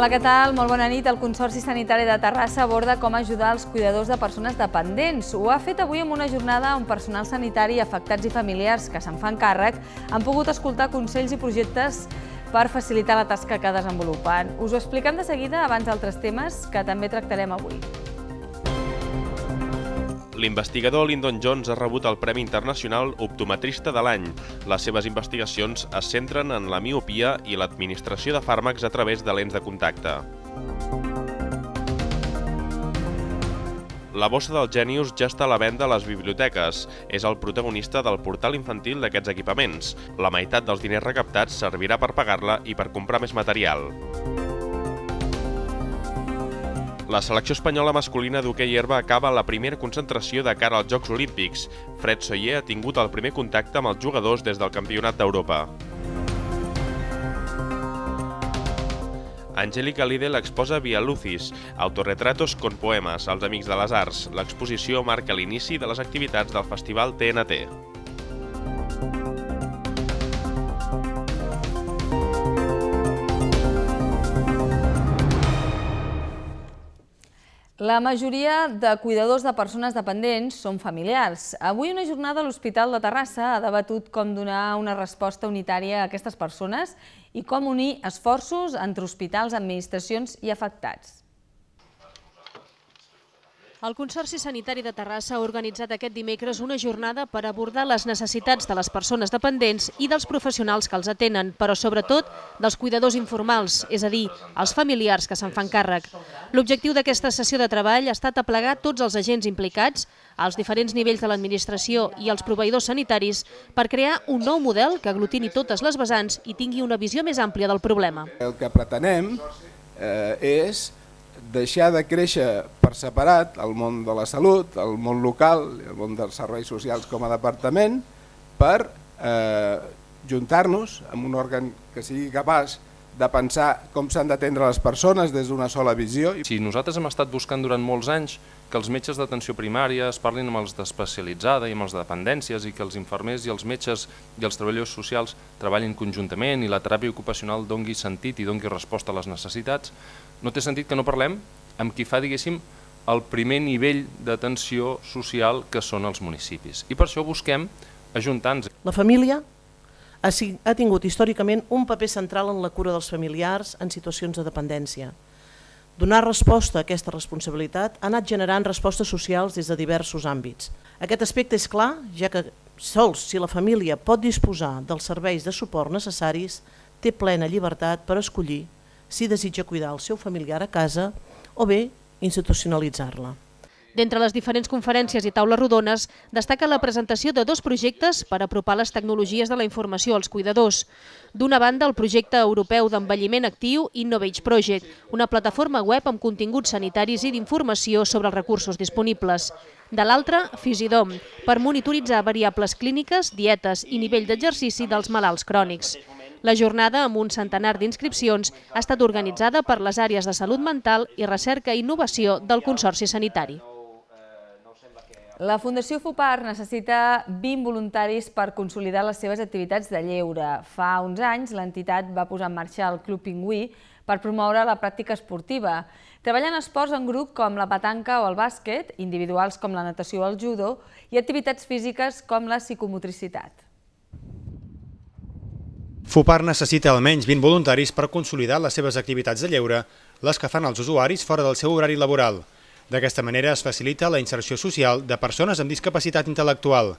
Hola, què tal? Molt bona nit. El Consorci Sanitari de Terrassa aborda com ajudar els cuidadors de persones dependents. Ho ha fet avui amb una jornada on personal sanitari, afectats i familiars que se'n fan càrrec han pogut escoltar consells i projectes per facilitar la tasca que desenvolupen. Us ho expliquem de seguida abans d'altres temes que també tractarem avui. L'investigador Lyndon Jones ha rebut el Premi Internacional Optometrista de l'any. Les seves investigacions es centren en la miopia i l'administració de fàrmacs a través de lents de contacte. La bossa del Genius ja està a la venda a les biblioteques. És el protagonista del portal infantil d'aquests equipaments. La meitat dels diners recaptats servirà per pagar-la i per comprar més material. La selecció espanyola masculina d'hoquei herba acaba la primera concentració de cara als Jocs Olímpics. Fred Soyer ha tingut el primer contacte amb els jugadors des del Campionat d'Europa. Angélica Lidl exposa Via Lucis, autorretratos con poemes, els Amics de les Arts. L'exposició marca l'inici de les activitats del festival TNT. La majoria de cuidadors de persones dependents són familiars. Avui una jornada a l'Hospital de Terrassa ha debatut com donar una resposta unitària a aquestes persones i com unir esforços entre hospitals, administracions i afectats. El Consorci Sanitari de Terrassa ha organitzat aquest dimecres una jornada per abordar les necessitats de les persones dependents i dels professionals que els atenen, però sobretot dels cuidadors informals, és a dir, els familiars que se'n fan càrrec. L'objectiu d'aquesta sessió de treball ha estat aplegar tots els agents implicats, als diferents nivells de l'administració i els proveïdors sanitaris, per crear un nou model que aglutini totes les vessants i tingui una visió més àmplia del problema. El que pretenem eh, és deixar de créixer per separat el món de la salut, el món local, el món dels serveis socials com a departament, per eh, juntar-nos amb un òrgan que sigui capaç de pensar com s'han d'atendre les persones des d'una sola visió. Si nosaltres hem estat buscant durant molts anys que els metges d'atenció primària es parlin amb els d'especialitzada i amb els de dependències i que els infermers i els metges i els treballadors socials treballin conjuntament i la teràpia ocupacional dongui sentit i dongui resposta a les necessitats, no té sentit que no parlem amb qui fa, diguéssim, el primer nivell d'atenció social que són els municipis. I per això busquem ajuntants. La família ha tingut històricament un paper central en la cura dels familiars en situacions de dependència. Donar resposta a aquesta responsabilitat ha anat generant respostes socials des de diversos àmbits. Aquest aspecte és clar, ja que sols si la família pot disposar dels serveis de suport necessaris, té plena llibertat per escollir si desitja cuidar el seu familiar a casa o bé institucionalitzar-la. D'entre les diferents conferències i taules rodones, destaca la presentació de dos projectes per apropar les tecnologies de la informació als cuidadors. D'una banda, el projecte europeu d'envelliment actiu Innovage Project, una plataforma web amb continguts sanitaris i d'informació sobre els recursos disponibles. De l'altra, Fisidom, per monitoritzar variables clíniques, dietes i nivell d'exercici dels malalts crònics. La jornada, amb un centenar d'inscripcions, ha estat organitzada per les àrees de salut mental i recerca i innovació del Consorci Sanitari. La Fundació FUPAR necessita 20 voluntaris per consolidar les seves activitats de lleure. Fa uns anys, l'entitat va posar en marxa el Club Pingüí per promoure la pràctica esportiva. Treballen esports en grup com la petanca o el bàsquet, individuals com la natació o el judo i activitats físiques com la psicomotricitat. FUPAR necessita almenys 20 voluntaris per consolidar les seves activitats de lleure, les que fan els usuaris fora del seu horari laboral. D'aquesta manera es facilita la inserció social de persones amb discapacitat intel·lectual.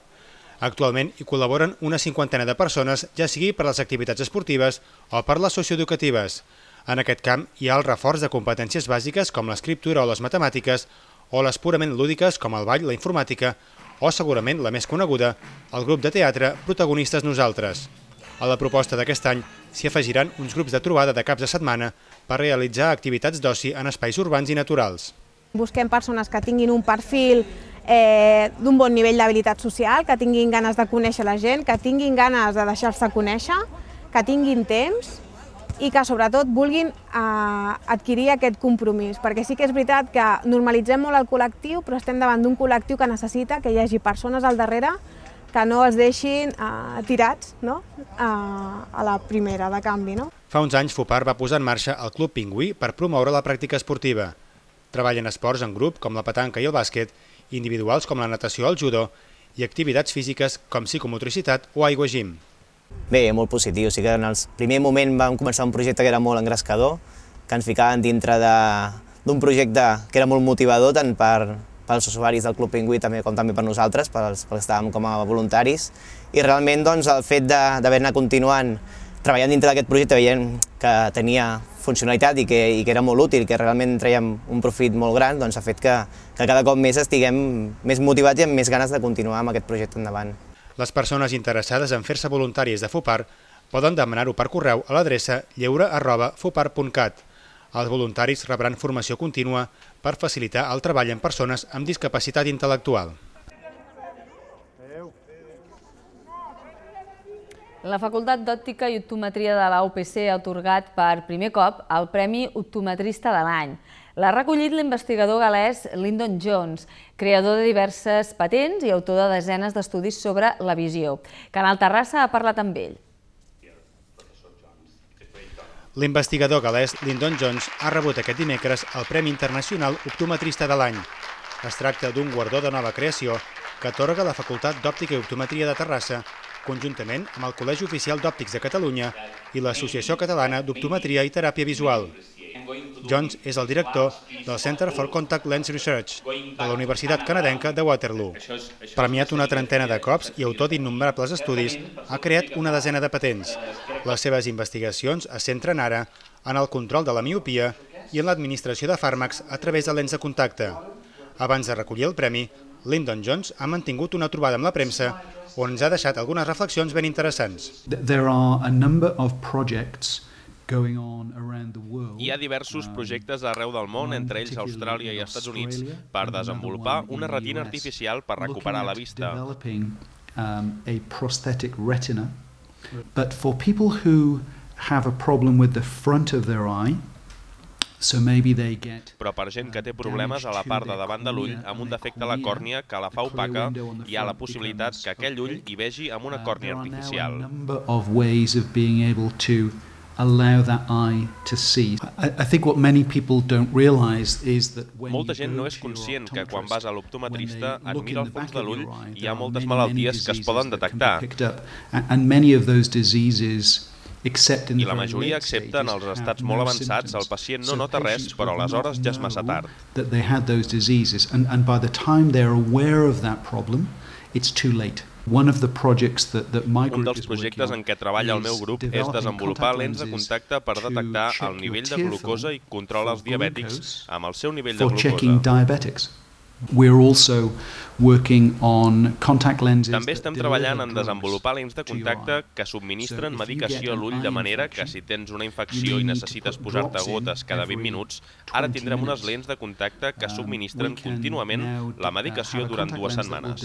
Actualment hi col·laboren una cinquantena de persones, ja sigui per les activitats esportives o per les socioeducatives. En aquest camp hi ha el reforç de competències bàsiques com l'escriptura o les matemàtiques, o les purament lúdiques com el ball, la informàtica, o segurament la més coneguda, el grup de teatre Protagonistes Nosaltres. A la proposta d'aquest any s'hi afegiran uns grups de trobada de caps de setmana per realitzar activitats d'oci en espais urbans i naturals. Busquem persones que tinguin un perfil eh, d'un bon nivell d'habilitat social, que tinguin ganes de conèixer la gent, que tinguin ganes de deixar-se conèixer, que tinguin temps i que sobretot vulguin eh, adquirir aquest compromís, perquè sí que és veritat que normalitzem molt el col·lectiu, però estem davant d'un col·lectiu que necessita que hi hagi persones al darrere que no es deixin eh, tirats no? eh, a la primera de canvi. No? Fa uns anys Fopar va posar en marxa el Club Pingüí per promoure la pràctica esportiva. Treballen esports en grup, com la petanca i el bàsquet, individuals com la natació o el judo, i activitats físiques com psicomotricitat o aigua gym. Bé, molt positiu. O sigui que en el primer moment vam començar un projecte que era molt engrescador, que ens ficaven dintre d'un projecte que era molt motivador tant per, pels usuaris del Club Pingüí, també, com també per nosaltres, pels, pels que estàvem com a voluntaris. I realment doncs, el fet d'haver anat continuant treballant dintre d'aquest projecte, veient que tenia funcionalitat i que, i que era molt útil, que realment traiem un profit molt gran, doncs ha fet que, que cada cop més estiguem més motivats i amb més ganes de continuar amb aquest projecte endavant. Les persones interessades en fer-se voluntaris de FUPAR poden demanar-ho per correu a l'adreça fupar.cat. Els voluntaris rebran formació contínua per facilitar el treball amb persones amb discapacitat intel·lectual. La Facultat d'Òptica i Optometria de la UPC ha otorgat per primer cop el Premi Optometrista de l'any. L'ha recollit l'investigador galès Lyndon Jones, creador de diverses patents i autor de desenes d'estudis sobre la visió. Canal Terrassa ha parlat amb ell. L'investigador galès Lyndon Jones ha rebut aquest dimecres el Premi Internacional Optometrista de l'any. Es tracta d'un guardó de nova creació que atorga la Facultat d'Òptica i Optometria de Terrassa conjuntament amb el Col·legi Oficial d'Òptics de Catalunya i l'Associació Catalana d'Optometria i Teràpia Visual. Jones és el director del Center for Contact Lens Research de la Universitat Canadenca de Waterloo. Premiat una trentena de cops i autor d'innombrables estudis, ha creat una desena de patents. Les seves investigacions es centren ara en el control de la miopia i en l'administració de fàrmacs a través de lents de contacte. Abans de recollir el premi, Lyndon Jones ha mantingut una trobada amb la premsa on ens ha deixat algunes reflexions ben interessants. There are a number of projects hi ha diversos um, projectes arreu del món, entre ells Austràlia i Estats Units, per desenvolupar una retina artificial per recuperar la vista. Um, a prosthetic retina, but for people who have a problem with the front of their eye, però per gent que té problemes a la part de davant de l'ull amb un defecte a la còrnia que la fa opaca, hi ha la possibilitat que aquell ull hi vegi amb una uh, còrnia artificial. allow that eye to see. I, think what many people don't realize is that when Molta gent no és conscient que quan vas a l'optometrista et mira al fons de l'ull hi ha moltes malalties que es poden detectar. And many of those diseases i la majoria accepten en els estats molt avançats el pacient no nota res, però aleshores ja és massa tard. Un dels projectes en què treballa el meu grup és desenvolupar lents de contacte per detectar el nivell de glucosa i controlar els diabètics amb el seu nivell de glucosa. També estem treballant en desenvolupar lents de contacte que uh, subministren uh, medicació a l'ull de manera que si tens una infecció i necessites posar-te gotes cada 20 minuts, ara tindrem unes lents de contacte que subministren contínuament la medicació durant dues setmanes.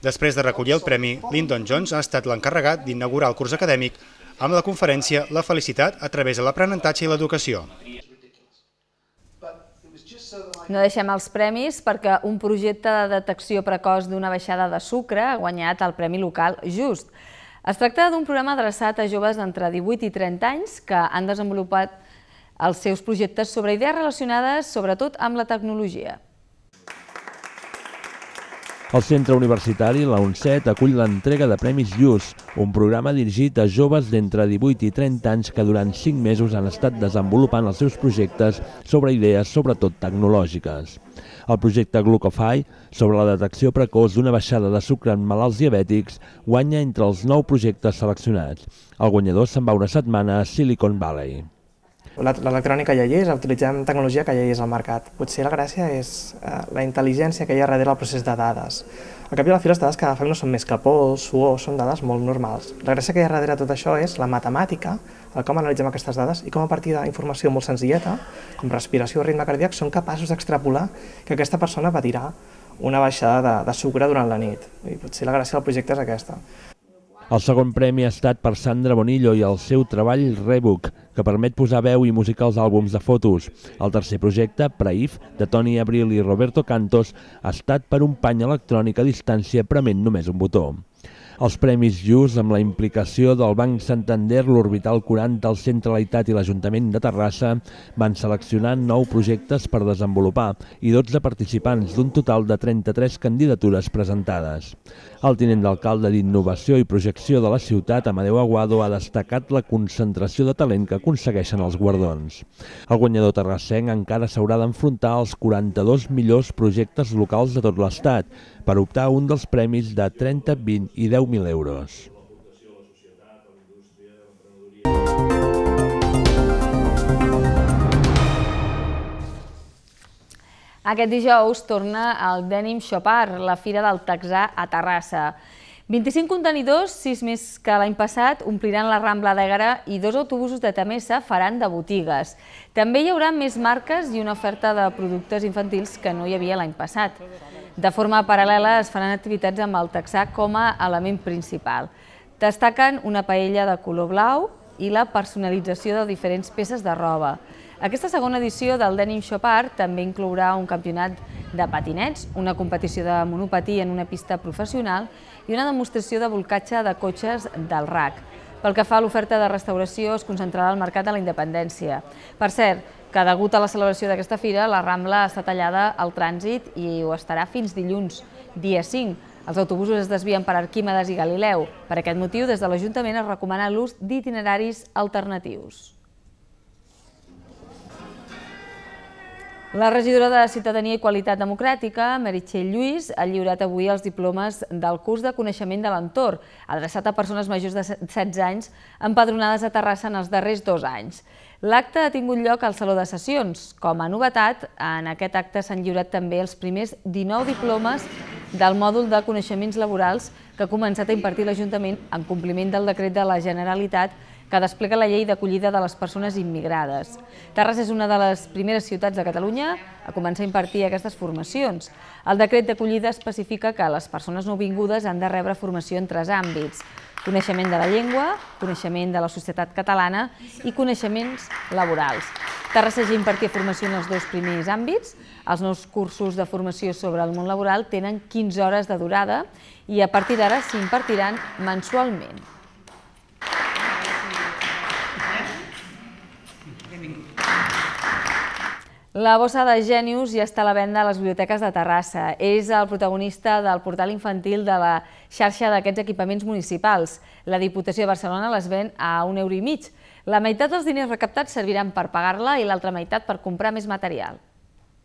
Després de recollir el premi, Lyndon Jones ha estat l'encarregat d'inaugurar el curs acadèmic amb la conferència La felicitat a través de l'aprenentatge i l'educació. No deixem els premis perquè un projecte de detecció precoç d'una baixada de sucre ha guanyat el Premi Local Just. Es tracta d'un programa adreçat a joves d'entre 18 i 30 anys que han desenvolupat els seus projectes sobre idees relacionades sobretot amb la tecnologia. El centre universitari, la UNCET, acull l'entrega de Premis Lluç, un programa dirigit a joves d'entre 18 i 30 anys que durant 5 mesos han estat desenvolupant els seus projectes sobre idees, sobretot tecnològiques. El projecte Glucofy, sobre la detecció precoç d'una baixada de sucre en malalts diabètics, guanya entre els 9 projectes seleccionats. El guanyador se'n va una setmana a Silicon Valley. L'electrònica ja hi és, utilitzem tecnologia que ja hi és al mercat. Potser la gràcia és eh, la intel·ligència que hi ha darrere del procés de dades. Al cap i a la fi, les dades que agafem no són més que por, suor, són dades molt normals. La gràcia que hi ha darrere tot això és la matemàtica, el com analitzem aquestes dades i com a partir d'informació molt senzilleta, com respiració o ritme cardíac, són capaços d'extrapolar que aquesta persona patirà una baixada de, de sucre durant la nit. I potser la gràcia del projecte és aquesta. El segon premi ha estat per Sandra Bonillo i el seu treball Rebook, que permet posar veu i música als àlbums de fotos. El tercer projecte, Praif, de Toni Abril i Roberto Cantos, ha estat per un pany electrònic a distància prement només un botó. Els Premis Just, amb la implicació del Banc Santander, l'Orbital 40, el Centre Laitat i l'Ajuntament de Terrassa, van seleccionar 9 projectes per desenvolupar i 12 participants d'un total de 33 candidatures presentades. El tinent d'alcalde d'Innovació i Projecció de la ciutat, Amadeu Aguado, ha destacat la concentració de talent que aconsegueixen els guardons. El guanyador terrassenc encara s'haurà d'enfrontar als 42 millors projectes locals de tot l'Estat, per optar a un dels premis de 30, 20 i 10.000 euros. Aquest dijous torna el Denim Shopar, la fira del Texà a Terrassa. 25 contenidors, 6 més que l'any passat, ompliran la Rambla d'Egara i dos autobusos de Tamesa faran de botigues. També hi haurà més marques i una oferta de productes infantils que no hi havia l'any passat. De forma paral·lela es faran activitats amb el texà com a element principal. Destaquen una paella de color blau i la personalització de diferents peces de roba. Aquesta segona edició del Denim Shop Art també inclourà un campionat de patinets, una competició de monopatí en una pista professional i una demostració de volcatge de cotxes del RAC. Pel que fa a l'oferta de restauració, es concentrarà al mercat de la independència. Per cert, que degut a la celebració d'aquesta fira, la Rambla està tallada al trànsit i ho estarà fins dilluns, dia 5. Els autobusos es desvien per Arquímedes i Galileu. Per aquest motiu, des de l'Ajuntament es recomana l'ús d'itineraris alternatius. La regidora de Ciutadania i Qualitat Democràtica, Meritxell Lluís, ha lliurat avui els diplomes del curs de coneixement de l'entorn, adreçat a persones majors de 16 anys empadronades a Terrassa en els darrers dos anys. L'acte ha tingut lloc al Saló de Sessions. Com a novetat, en aquest acte s'han lliurat també els primers 19 diplomes del mòdul de coneixements laborals que ha començat a impartir l'Ajuntament en compliment del decret de la Generalitat que desplega la llei d'acollida de les persones immigrades. Terres és una de les primeres ciutats de Catalunya a començar a impartir aquestes formacions. El decret d'acollida especifica que les persones vingudes han de rebre formació en tres àmbits coneixement de la llengua, coneixement de la societat catalana i coneixements laborals. Terrassegi impartia formació en els dos primers àmbits. Els nous cursos de formació sobre el món laboral tenen 15 hores de durada i a partir d'ara s'impartiran mensualment. La bossa de Genius ja està a la venda a les biblioteques de Terrassa. És el protagonista del portal infantil de la xarxa d'aquests equipaments municipals. La Diputació de Barcelona les ven a un euro i mig. La meitat dels diners recaptats serviran per pagar-la i l'altra meitat per comprar més material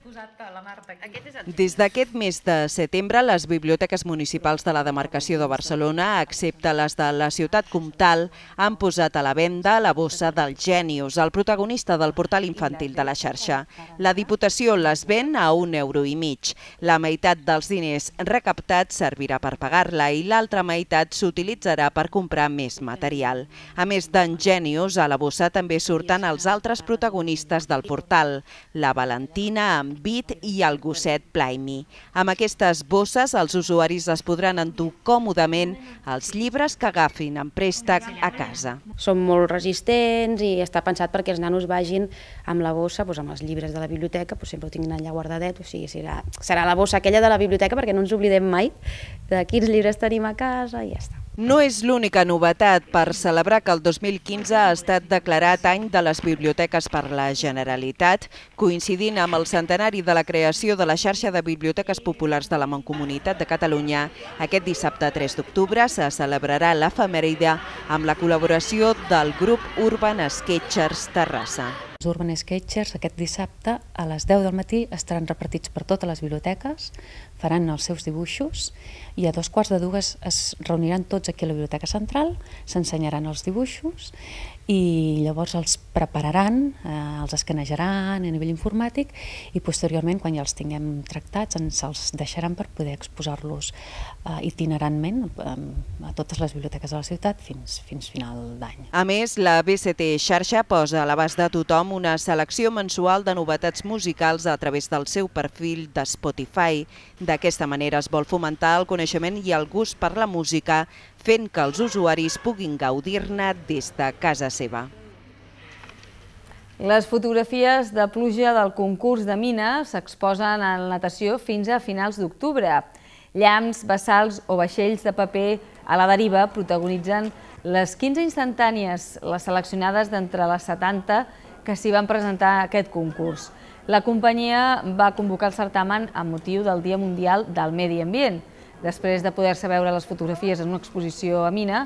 posat la Marta aquí. Des d'aquest mes de setembre, les biblioteques municipals de la demarcació de Barcelona, excepte les de la ciutat comtal, han posat a la venda la bossa del Genius, el protagonista del portal infantil de la xarxa. La Diputació les ven a un euro i mig. La meitat dels diners recaptats servirà per pagar-la i l'altra meitat s'utilitzarà per comprar més material. A més d'en Genius, a la bossa també surten els altres protagonistes del portal, la Valentina amb Bit i el gosset Plaimi. Amb aquestes bosses, els usuaris es podran endur còmodament els llibres que agafin en préstec a casa. Són molt resistents i està pensat perquè els nanos vagin amb la bossa, doncs, amb els llibres de la biblioteca, doncs, sempre ho tinguin allà guardadet, o sigui, serà, serà la bossa aquella de la biblioteca perquè no ens oblidem mai de quins llibres tenim a casa i ja està no és l'única novetat per celebrar que el 2015 ha estat declarat any de les biblioteques per la Generalitat, coincidint amb el centenari de la creació de la xarxa de biblioteques populars de la Mancomunitat de Catalunya. Aquest dissabte 3 d'octubre se celebrarà l'efemèride amb la col·laboració del grup Urban Sketchers Terrassa. Els Urban Sketchers aquest dissabte a les 10 del matí estaran repartits per totes les biblioteques faran els seus dibuixos i a dos quarts de dues es reuniran tots aquí a la Biblioteca Central, s'ensenyaran els dibuixos i llavors els prepararan, eh, els escanejaran a nivell informàtic i posteriorment, quan ja els tinguem tractats, ens els deixaran per poder exposar-los eh, itinerantment eh, a totes les biblioteques de la ciutat fins, fins final d'any. A més, la BCT xarxa posa a l'abast de tothom una selecció mensual de novetats musicals a través del seu perfil de Spotify, de D'aquesta manera es vol fomentar el coneixement i el gust per la música, fent que els usuaris puguin gaudir-ne des de casa seva. Les fotografies de pluja del concurs de mina s'exposen en natació fins a finals d'octubre. Llams, vessals o vaixells de paper a la deriva protagonitzen les 15 instantànies, les seleccionades d'entre les 70 que s'hi van presentar a aquest concurs. La companyia va convocar el certamen amb motiu del Dia Mundial del Medi Ambient. Després de poder-se veure les fotografies en una exposició a Mina,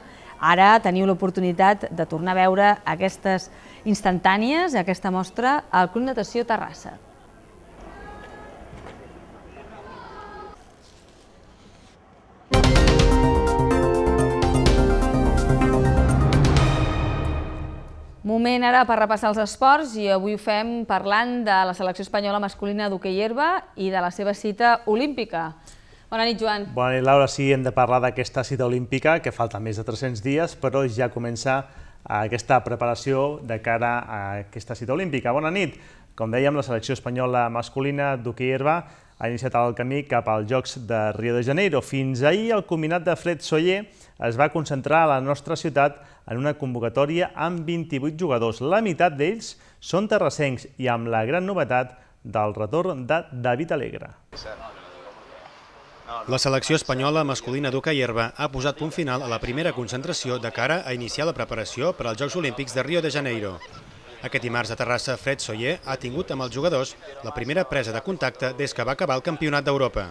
ara teniu l'oportunitat de tornar a veure aquestes instantànies, aquesta mostra, al Club Natació Terrassa. Moment ara per repassar els esports i avui ho fem parlant de la selecció espanyola masculina d'hoquei herba i de la seva cita olímpica. Bona nit, Joan. Bona nit, Laura. Sí, hem de parlar d'aquesta cita olímpica, que falta més de 300 dies, però ja comença eh, aquesta preparació de cara a aquesta cita olímpica. Bona nit. Com dèiem, la selecció espanyola masculina d'hoquei herba ha iniciat el camí cap als Jocs de Rio de Janeiro. Fins ahir, el combinat de Fred Soller es va concentrar a la nostra ciutat en una convocatòria amb 28 jugadors. La meitat d'ells són terrassencs i amb la gran novetat del retorn de David Alegre. La selecció espanyola masculina d'Uca i Herba ha posat punt final a la primera concentració de cara a iniciar la preparació per als Jocs Olímpics de Rio de Janeiro. Aquest dimarts a Terrassa, Fred Soyer ha tingut amb els jugadors la primera presa de contacte des que va acabar el Campionat d'Europa.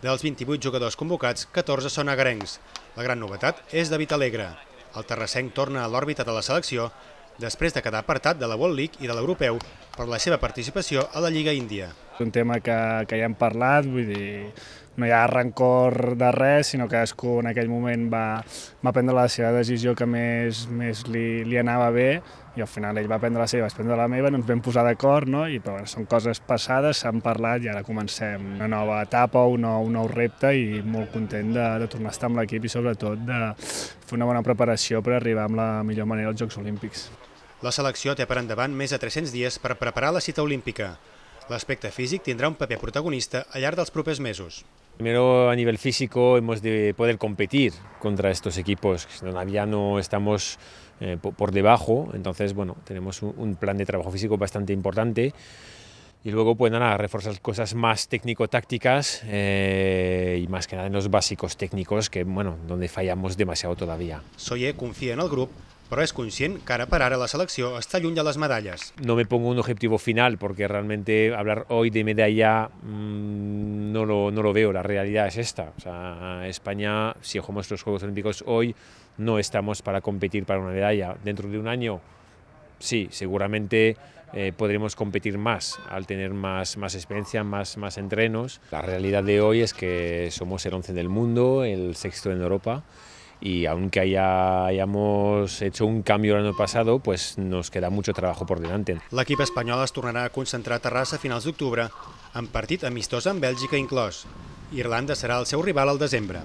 Dels 28 jugadors convocats, 14 són agarencs. La gran novetat és David Alegre. El terrassenc torna a l'òrbita de la selecció després de quedar apartat de la World League i de l'Europeu per la seva participació a la Lliga Índia. Un tema que, que ja hem parlat, vull dir, no hi ha rancor de res, sinó que cadascú en aquell moment va, va prendre la seva decisió que més, més li, li anava bé i al final ell va prendre la seva, vaig prendre la meva, no ens vam posar d'acord, no? I però, bueno, són coses passades, s'han parlat i ara comencem una nova etapa, un nou, un nou repte i molt content de, de tornar a estar amb l'equip i sobretot de fer una bona preparació per arribar amb la millor manera als Jocs Olímpics. La selecció té per endavant més de 300 dies per preparar la cita olímpica. aspecto físico tendrá un papel protagonista al de los propios mesos. Primero, a nivel físico, hemos de poder competir contra estos equipos. Todavía no estamos eh, por debajo, entonces, bueno, tenemos un plan de trabajo físico bastante importante y luego pueden reforzar cosas más técnico-tácticas eh, y más que nada en los básicos técnicos que bueno, donde fallamos demasiado todavía. Soye confía en el grupo pero es consciente que ahora para la selección está lluny de medallas. No me pongo un objetivo final porque realmente hablar hoy de medalla mm, no, lo, no lo veo, la realidad es esta. España, si jugamos los Juegos Olímpicos hoy, no estamos para competir para una medalla. Dentro de un año, sí, seguramente eh, podremos competir más al tener más, más experiencia, más, más entrenos. La realidad de hoy es que somos el 11 del mundo, el sexto en Europa y aunque haya, hayamos hecho un cambio el año pasado, pues nos queda mucho trabajo por delante. L'equip espanyol es tornarà a concentrar a Terrassa a finals d'octubre, amb partit amistós amb Bèlgica inclòs. Irlanda serà el seu rival al desembre.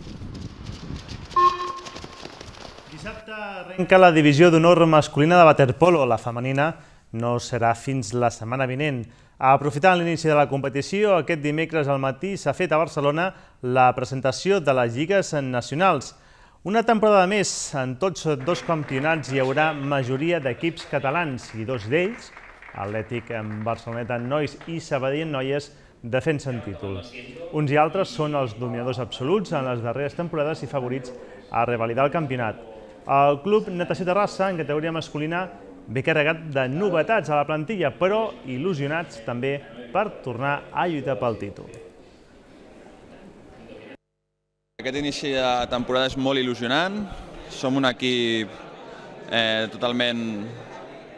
Dissabte arrenca la divisió d'honor masculina de waterpolo. La femenina no serà fins la setmana vinent. Aprofitant l'inici de la competició, aquest dimecres al matí s'ha fet a Barcelona la presentació de les lligues nacionals. Una temporada més, en tots dos campionats hi haurà majoria d'equips catalans i dos d'ells, Atlètic en Barceloneta en nois i Sabadell en noies, defensen títol. Uns i altres són els dominadors absoluts en les darreres temporades i favorits a revalidar el campionat. El club Natació Terrassa, en categoria masculina, ve carregat de novetats a la plantilla, però il·lusionats també per tornar a lluitar pel títol. Aquest inici de temporada és molt il·lusionant. Som un equip eh, totalment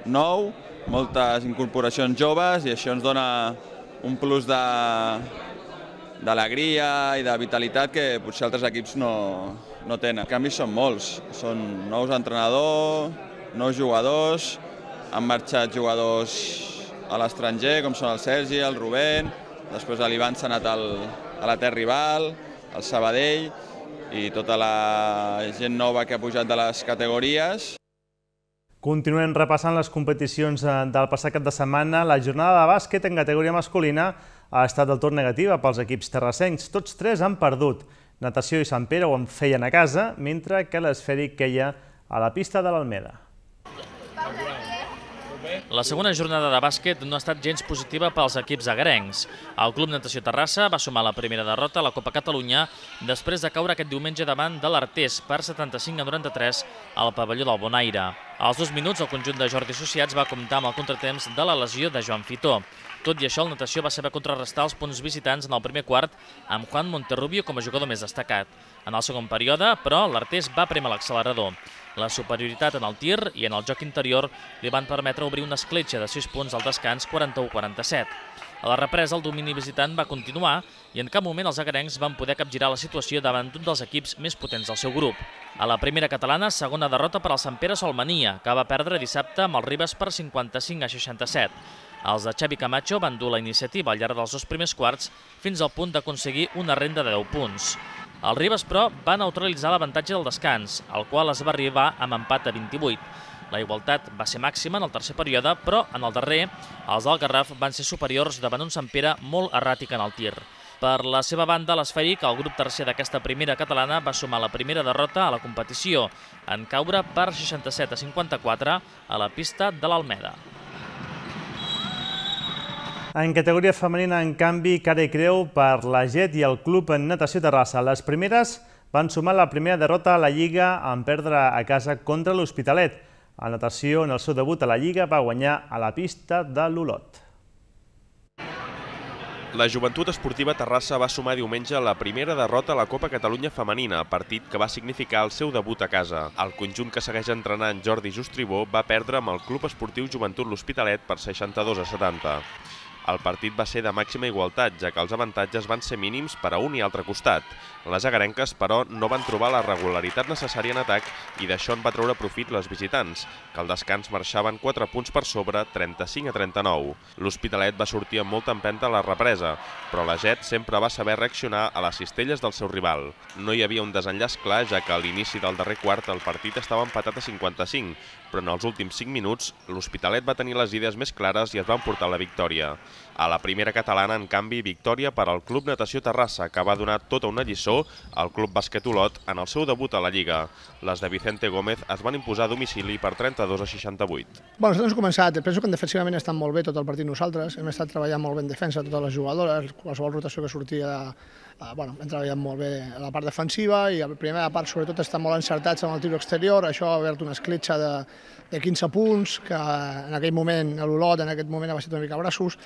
nou, moltes incorporacions joves i això ens dona un plus d'alegria i de vitalitat que potser altres equips no, no tenen. canvis són molts, són nous entrenadors, nous jugadors, han marxat jugadors a l'estranger, com són el Sergi, el Rubén, després l'Ivan s'ha anat al, a la terra rival, el Sabadell i tota la gent nova que ha pujat de les categories. Continuem repassant les competicions eh, del passat cap de setmana. La jornada de bàsquet en categoria masculina ha estat del tot negativa pels equips terrassencs. Tots tres han perdut. Natació i Sant Pere ho en feien a casa, mentre que l'esfèric queia a la pista de l'Almeda. La segona jornada de bàsquet no ha estat gens positiva pels equips agrencs. El Club Natació Terrassa va sumar la primera derrota a la Copa Catalunya després de caure aquest diumenge davant de l'Artés per 75 a 93 al pavelló del Bonaire. Als dos minuts, el conjunt de Jordi Associats va comptar amb el contratemps de la lesió de Joan Fitó. Tot i això, el Natació va saber contrarrestar els punts visitants en el primer quart amb Juan Monterrubio com a jugador més destacat. En el segon període, però, l'Artés va premer l'accelerador. La superioritat en el tir i en el joc interior li van permetre obrir una escletxa de 6 punts al descans 41-47. A la represa, el domini visitant va continuar i en cap moment els agarencs van poder capgirar la situació davant d'un dels equips més potents del seu grup. A la primera catalana, segona derrota per al Sant Pere Solmania, que va perdre dissabte amb el Ribes per 55 a 67. Els de Xavi Camacho van dur la iniciativa al llarg dels dos primers quarts fins al punt d'aconseguir una renda de 10 punts. El Ribes, però, va neutralitzar l'avantatge del descans, al qual es va arribar amb empat a 28. La igualtat va ser màxima en el tercer període, però en el darrer els del Garraf van ser superiors davant un Sant Pere molt erràtic en el tir. Per la seva banda, l'esfèric, el grup tercer d'aquesta primera catalana, va sumar la primera derrota a la competició, en caure per 67 a 54 a la pista de l'Almeda. En categoria femenina, en canvi, cara i creu per la Jet i el Club en Natació Terrassa. Les primeres van sumar la primera derrota a la Lliga en perdre a casa contra l'Hospitalet. A natació, en el seu debut a la Lliga, va guanyar a la pista de l'Olot. La joventut esportiva Terrassa va sumar diumenge la primera derrota a la Copa Catalunya Femenina, partit que va significar el seu debut a casa. El conjunt que segueix entrenant Jordi Justribó va perdre amb el Club Esportiu Joventut L'Hospitalet per 62 a 70. El partit va ser de màxima igualtat, ja que els avantatges van ser mínims per a un i altre costat. Les agarenques, però, no van trobar la regularitat necessària en atac i d'això en va treure profit les visitants, que al descans marxaven 4 punts per sobre, 35 a 39. L'Hospitalet va sortir amb molta empenta a la represa, però la Jet sempre va saber reaccionar a les cistelles del seu rival. No hi havia un desenllaç clar, ja que a l'inici del darrer quart el partit estava empatat a 55, però en els últims 5 minuts l'Hospitalet va tenir les idees més clares i es va emportar la victòria. A la primera catalana, en canvi, victòria per al Club Natació Terrassa, que va donar tota una lliçó al Club Basquet Olot en el seu debut a la Lliga. Les de Vicente Gómez es van imposar a domicili per 32 a 68. Bueno, nosaltres hem començat, penso que defensivament estan molt bé tot el partit nosaltres, hem estat treballant molt ben defensa totes les jugadores, qualsevol rotació que sortia de Eh, bueno, han treballat molt bé a la part defensiva i a la primera part sobretot estan molt encertats amb el tiro exterior, això ha obert una escletxa de, de 15 punts, que en aquell moment a l'Olot, en aquest moment ha baixat una mica braços,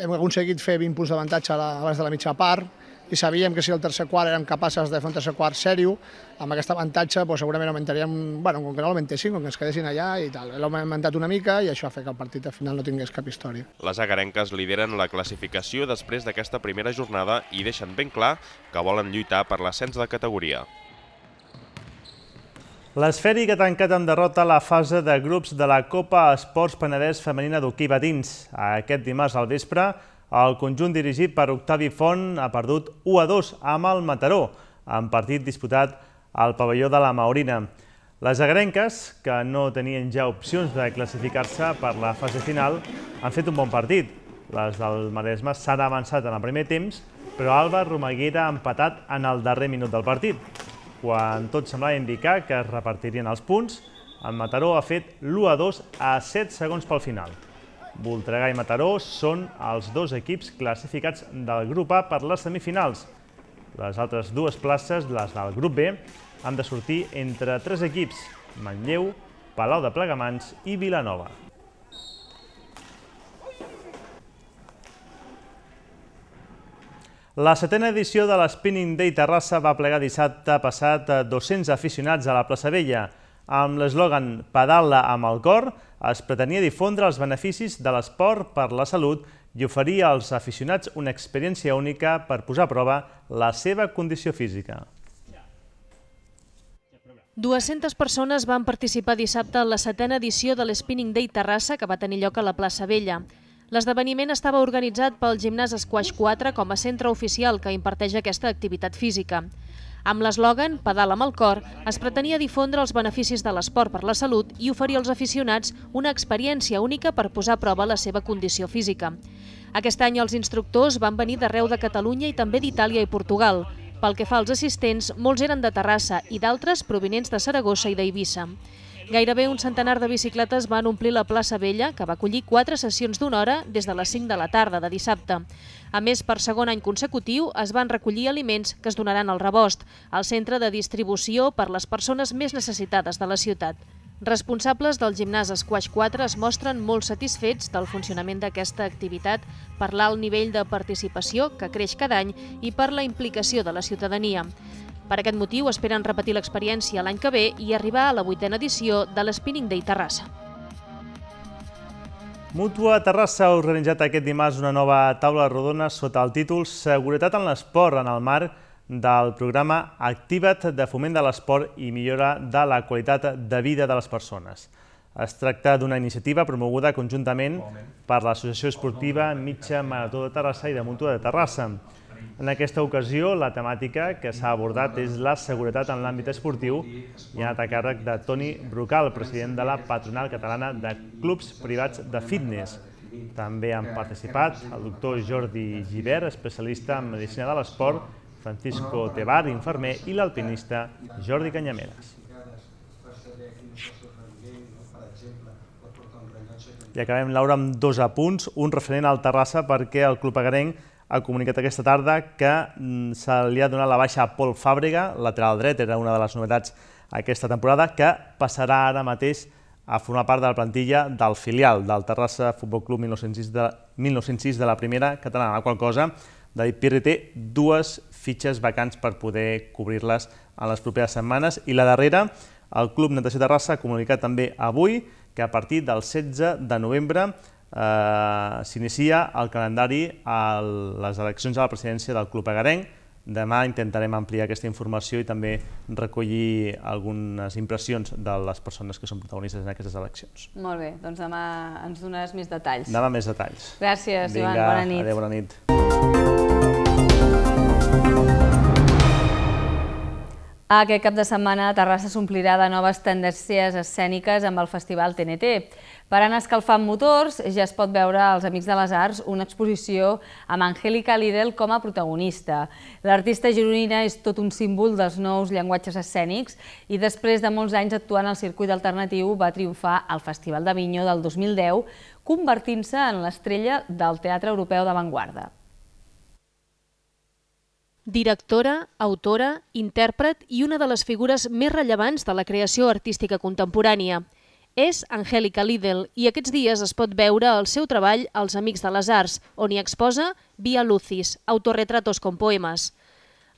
hem aconseguit fer 20 punts d'avantatge abans de la mitja part, i sabíem que si el tercer quart érem capaces de fer un tercer quart sèrio, amb aquest avantatge doncs, segurament augmentaríem, bueno, com que no l'augmentessin, com que ens quedessin allà i tal. L'hem augmentat una mica i això ha fet que el partit al final no tingués cap història. Les agarenques lideren la classificació després d'aquesta primera jornada i deixen ben clar que volen lluitar per l'ascens de categoria. L'esfèric ha tancat en derrota la fase de grups de la Copa Esports Penedès Femenina d'Hockey Badins. Aquest dimarts al vespre, el conjunt dirigit per Octavi Font ha perdut 1 a 2 amb el Mataró, en partit disputat al pavelló de la Maorina. Les agrenques, que no tenien ja opcions de classificar-se per la fase final, han fet un bon partit. Les del Maresme s'han avançat en el primer temps, però Alba Romaguera ha empatat en el darrer minut del partit. Quan tot semblava indicar que es repartirien els punts, el Mataró ha fet l'1-2 a 7 segons pel final. Voltregà i Mataró són els dos equips classificats del grup A per les semifinals. Les altres dues places, les del grup B, han de sortir entre tres equips, Manlleu, Palau de Plegamans i Vilanova. La setena edició de l'Spinning Day Terrassa va plegar dissabte passat 200 aficionats a la plaça Vella. Amb l'eslògan Pedala amb el cor, es pretenia difondre els beneficis de l'esport per la salut i oferir als aficionats una experiència única per posar a prova la seva condició física. 200 persones van participar dissabte a la setena edició de l'Spinning Day Terrassa que va tenir lloc a la plaça Vella. L'esdeveniment estava organitzat pel gimnàs Squash 4 com a centre oficial que imparteix aquesta activitat física. Amb l'eslògan Pedal amb el cor, es pretenia difondre els beneficis de l'esport per la salut i oferir als aficionats una experiència única per posar a prova la seva condició física. Aquest any els instructors van venir d'arreu de Catalunya i també d'Itàlia i Portugal. Pel que fa als assistents, molts eren de Terrassa i d'altres provenents de Saragossa i d'Eivissa. Gairebé un centenar de bicicletes van omplir la plaça Vella, que va acollir quatre sessions d'una hora des de les 5 de la tarda de dissabte. A més, per segon any consecutiu es van recollir aliments que es donaran al rebost, al centre de distribució per les persones més necessitades de la ciutat. Responsables del gimnàs Esquaix 4 es mostren molt satisfets del funcionament d'aquesta activitat per l'alt nivell de participació que creix cada any i per la implicació de la ciutadania. Per aquest motiu esperen repetir l'experiència l'any que ve i arribar a la vuitena edició de l'Spinning Day Terrassa. Mútua Terrassa ha organitzat aquest dimarts una nova taula rodona sota el títol Seguretat en l'esport en el marc del programa Activa't de foment de l'esport i millora de la qualitat de vida de les persones. Es tracta d'una iniciativa promoguda conjuntament per l'Associació Esportiva Mitja Marató de Terrassa i de Mútua de Terrassa. En aquesta ocasió, la temàtica que s'ha abordat és la seguretat en l'àmbit esportiu i ha anat a càrrec de Toni Brocal, president de la Patronal Catalana de Clubs Privats de Fitness. També han participat el doctor Jordi Givert, especialista en Medicina de l'Esport, Francisco Tebar, infermer, i l'alpinista Jordi Canyameras. I acabem, Laura, amb dos apunts. Un referent al Terrassa perquè el Club Agarenc ha comunicat aquesta tarda que mm, se li ha donat la baixa a Pol Fàbrega, lateral dret, era una de les novetats aquesta temporada, que passarà ara mateix a formar part de la plantilla del filial del Terrassa Futbol Club 1906 de, 1906 de la primera catalana, la qual cosa David Pirri té dues fitxes vacants per poder cobrir-les en les properes setmanes. I la darrera, el Club Natació Terrassa ha comunicat també avui que a partir del 16 de novembre Eh, s'inicia el calendari a les eleccions a la presidència del Club Agarenc. Demà intentarem ampliar aquesta informació i també recollir algunes impressions de les persones que són protagonistes en aquestes eleccions. Molt bé, doncs demà ens dones més detalls. Demà més detalls. Gràcies, Joan, bona nit. Adéu, bona nit. Aquest cap de setmana Terrassa s'omplirà de noves tendències escèniques amb el Festival TNT. Per anar escalfant motors ja es pot veure als Amics de les Arts una exposició amb Angélica Lidl com a protagonista. L'artista gironina és tot un símbol dels nous llenguatges escènics i després de molts anys actuant al circuit alternatiu va triomfar al Festival d'Avinyó del 2010, convertint-se en l'estrella del Teatre Europeu d'Avantguarda. Directora, autora, intèrpret i una de les figures més rellevants de la creació artística contemporània. És Angélica Lidl i aquests dies es pot veure el seu treball als Amics de les Arts, on hi exposa Via Lucis, autorretratos com poemes.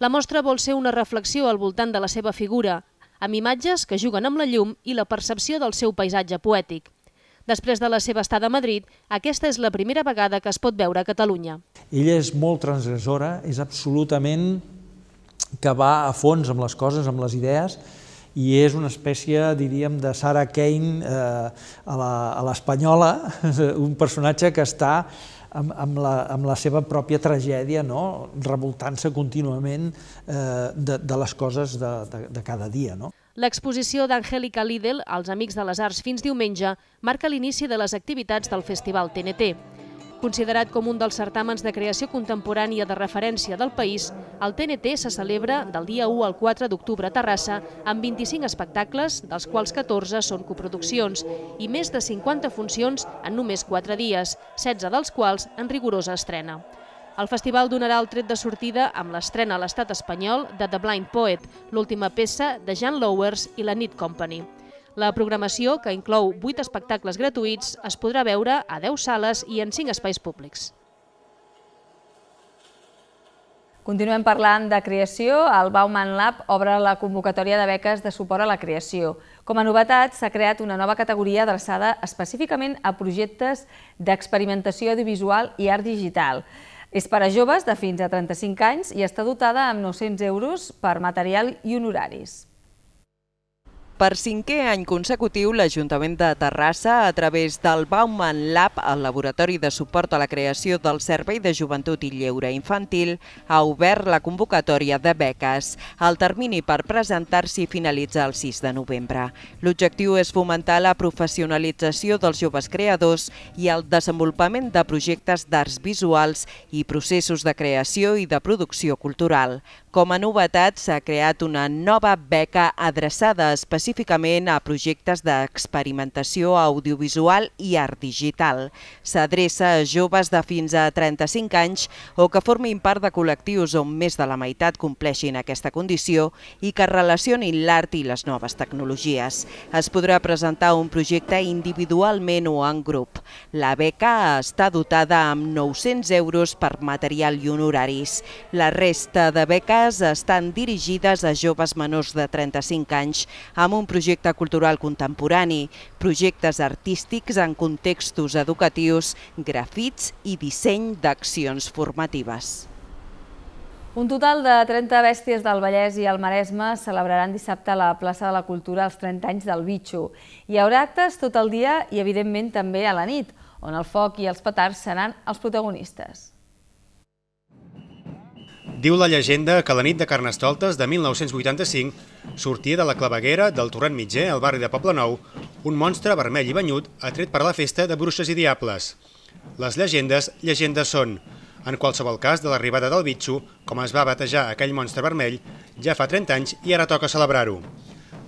La mostra vol ser una reflexió al voltant de la seva figura, amb imatges que juguen amb la llum i la percepció del seu paisatge poètic. Després de la seva estada a Madrid, aquesta és la primera vegada que es pot veure a Catalunya. Ella és molt transgressora, és absolutament que va a fons amb les coses, amb les idees, i és una espècie, diríem, de Sarah Kane eh, a l'espanyola, un personatge que està amb, amb, la, amb la seva pròpia tragèdia, no? revoltant-se contínuament eh, de, de les coses de, de, de cada dia. No? L'exposició d'Angélica Lidl als Amics de les Arts fins diumenge marca l'inici de les activitats del Festival TNT. Considerat com un dels certàmens de creació contemporània de referència del país, el TNT se celebra del dia 1 al 4 d'octubre a Terrassa amb 25 espectacles, dels quals 14 són coproduccions, i més de 50 funcions en només 4 dies, 16 dels quals en rigorosa estrena. El festival donarà el tret de sortida amb l'estrena a l'estat espanyol de The Blind Poet, l'última peça de Jan Lowers i la Knit Company. La programació, que inclou 8 espectacles gratuïts, es podrà veure a 10 sales i en 5 espais públics. Continuem parlant de creació. El Bauman Lab obre la convocatòria de beques de suport a la creació. Com a novetat, s'ha creat una nova categoria adreçada específicament a projectes d'experimentació audiovisual i art digital. És per a joves de fins a 35 anys i està dotada amb 900 euros per material i honoraris. Per cinquè any consecutiu, l'Ajuntament de Terrassa, a través del Bauman Lab, el laboratori de suport a la creació del Servei de Joventut i Lleure Infantil, ha obert la convocatòria de beques. El termini per presentar-s'hi finalitza el 6 de novembre. L'objectiu és fomentar la professionalització dels joves creadors i el desenvolupament de projectes d'arts visuals i processos de creació i de producció cultural. Com a novetat, s'ha creat una nova beca adreçada específicament a projectes d'experimentació audiovisual i art digital. S'adreça a joves de fins a 35 anys o que formin part de col·lectius on més de la meitat compleixin aquesta condició i que relacionin l'art i les noves tecnologies. Es podrà presentar un projecte individualment o en grup. La beca està dotada amb 900 euros per material i honoraris. La resta de beques obres estan dirigides a joves menors de 35 anys amb un projecte cultural contemporani, projectes artístics en contextos educatius, grafits i disseny d'accions formatives. Un total de 30 bèsties del Vallès i el Maresme celebraran dissabte a la plaça de la Cultura els 30 anys del Bitxo. Hi haurà actes tot el dia i, evidentment, també a la nit, on el foc i els petards seran els protagonistes. Diu la llegenda que la nit de Carnestoltes de 1985 sortia de la claveguera del Torrent Mitger, al barri de Poblenou, un monstre vermell i banyut atret per la festa de bruixes i diables. Les llegendes, llegendes són. En qualsevol cas, de l'arribada del bitxo, com es va batejar aquell monstre vermell, ja fa 30 anys i ara toca celebrar-ho.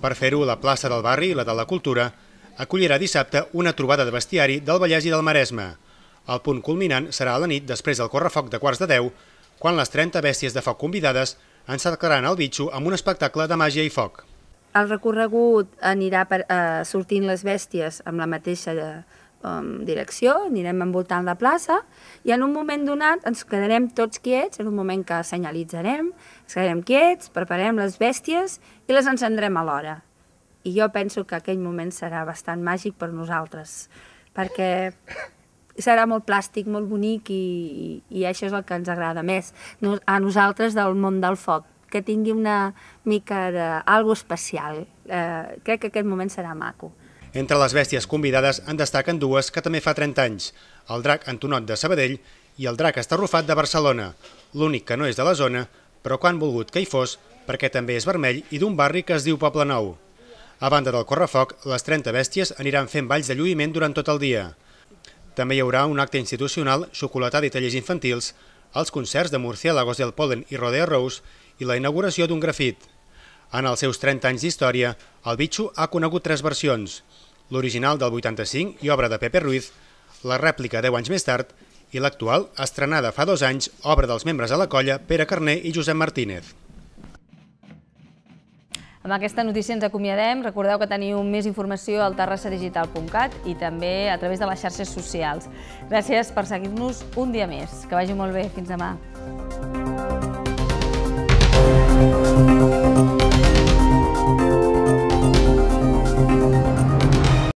Per fer-ho, la plaça del barri i la de la cultura acollirà dissabte una trobada de bestiari del Vallès i del Maresme. El punt culminant serà a la nit després del correfoc de quarts de 10 quan les 30 bèsties de foc convidades encerclaran el bitxo amb un espectacle de màgia i foc. El recorregut anirà per, eh, sortint les bèsties amb la mateixa eh, um, direcció, anirem envoltant la plaça i en un moment donat ens quedarem tots quiets, en un moment que senyalitzarem, ens quedarem quiets, preparem les bèsties i les encendrem alhora. I jo penso que aquell moment serà bastant màgic per nosaltres, perquè serà molt plàstic, molt bonic i, i, i això és el que ens agrada més no, a nosaltres del món del foc que tingui una mica d'algo especial. Eh, crec que aquest moment serà maco. Entre les bèsties convidades en destaquen dues que també fa 30 anys, el drac Antonot de Sabadell i el drac Estarrufat de Barcelona, l'únic que no és de la zona, però quan volgut que hi fos perquè també és vermell i d'un barri que es diu Poble Nou. A banda del correfoc, les 30 bèsties aniran fent balls de lluïment durant tot el dia. També hi haurà un acte institucional, xocolatada i tallers infantils, els concerts de Lagos del Polen i Rodea Rose i la inauguració d'un grafit. En els seus 30 anys d'història, el bitxo ha conegut tres versions, l'original del 85 i obra de Pepe Ruiz, la rèplica 10 anys més tard i l'actual, estrenada fa dos anys, obra dels membres de la colla Pere Carné i Josep Martínez. Amb aquesta notícia ens acomiadem. Recordeu que teniu més informació al terrassadigital.cat i també a través de les xarxes socials. Gràcies per seguir-nos un dia més. Que vagi molt bé. Fins demà.